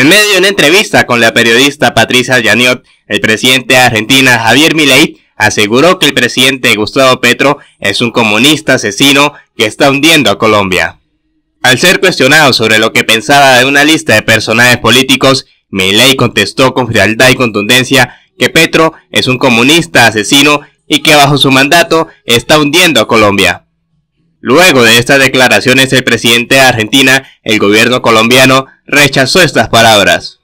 En medio de una entrevista con la periodista Patricia Yaniot, el presidente de Argentina Javier Milei aseguró que el presidente Gustavo Petro es un comunista asesino que está hundiendo a Colombia. Al ser cuestionado sobre lo que pensaba de una lista de personajes políticos, Milei contestó con frialdad y contundencia que Petro es un comunista asesino y que bajo su mandato está hundiendo a Colombia. Luego de estas declaraciones del presidente de Argentina, el gobierno colombiano rechazó estas palabras.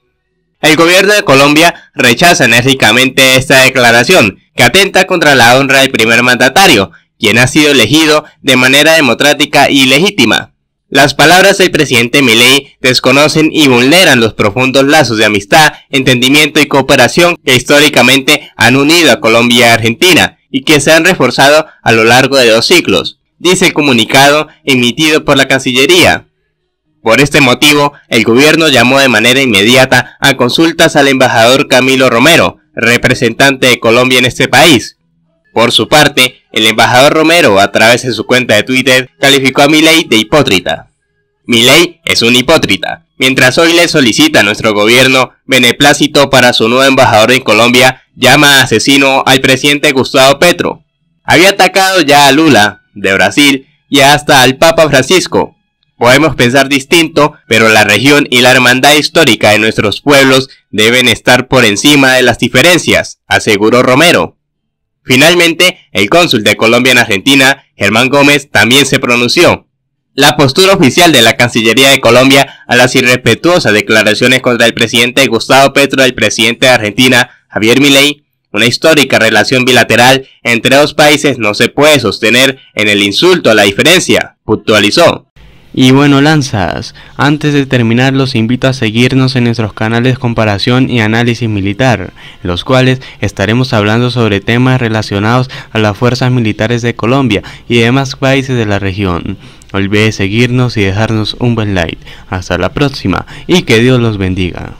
El gobierno de Colombia rechaza enérgicamente esta declaración, que atenta contra la honra del primer mandatario, quien ha sido elegido de manera democrática y legítima. Las palabras del presidente Milei desconocen y vulneran los profundos lazos de amistad, entendimiento y cooperación que históricamente han unido a Colombia y Argentina y que se han reforzado a lo largo de dos siglos dice el comunicado emitido por la Cancillería. Por este motivo, el gobierno llamó de manera inmediata a consultas al embajador Camilo Romero, representante de Colombia en este país. Por su parte, el embajador Romero, a través de su cuenta de Twitter, calificó a Milei de hipócrita. Milei es un hipócrita. Mientras hoy le solicita a nuestro gobierno beneplácito para su nuevo embajador en Colombia, llama asesino al presidente Gustavo Petro. Había atacado ya a Lula, de Brasil y hasta al Papa Francisco. Podemos pensar distinto, pero la región y la hermandad histórica de nuestros pueblos deben estar por encima de las diferencias, aseguró Romero. Finalmente, el cónsul de Colombia en Argentina, Germán Gómez, también se pronunció. La postura oficial de la Cancillería de Colombia a las irrespetuosas declaraciones contra el presidente Gustavo Petro y el presidente de Argentina, Javier Milei, una histórica relación bilateral entre dos países no se puede sostener en el insulto a la diferencia, puntualizó. Y bueno, lanzas, antes de terminar los invito a seguirnos en nuestros canales Comparación y Análisis Militar, los cuales estaremos hablando sobre temas relacionados a las fuerzas militares de Colombia y demás países de la región. No olvide seguirnos y dejarnos un buen like. Hasta la próxima y que Dios los bendiga.